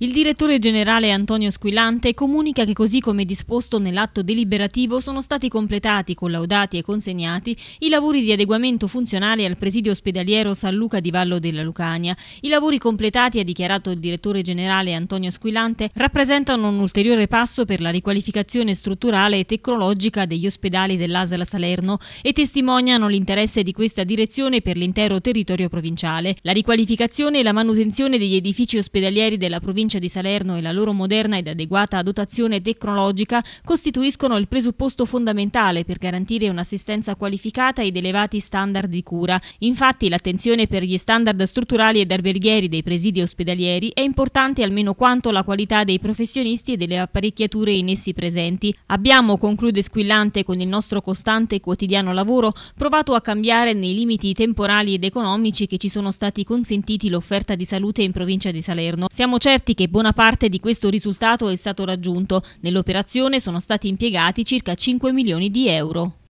Il direttore generale Antonio Squillante comunica che così come disposto nell'atto deliberativo sono stati completati, collaudati e consegnati i lavori di adeguamento funzionale al presidio ospedaliero San Luca di Vallo della Lucania. I lavori completati, ha dichiarato il direttore generale Antonio Squillante, rappresentano un ulteriore passo per la riqualificazione strutturale e tecnologica degli ospedali dell'Asla Salerno e testimoniano l'interesse di questa direzione per l'intero territorio provinciale. La riqualificazione e la manutenzione degli edifici ospedalieri della provincia provincia di Salerno e la loro moderna ed adeguata dotazione tecnologica costituiscono il presupposto fondamentale per garantire un'assistenza qualificata ed elevati standard di cura. Infatti l'attenzione per gli standard strutturali ed alberghieri dei presidi ospedalieri è importante almeno quanto la qualità dei professionisti e delle apparecchiature in essi presenti. Abbiamo, conclude Squillante, con il nostro costante e quotidiano lavoro provato a cambiare nei limiti temporali ed economici che ci sono stati consentiti l'offerta di salute in provincia di Salerno. Siamo certi che buona parte di questo risultato è stato raggiunto. Nell'operazione sono stati impiegati circa 5 milioni di euro.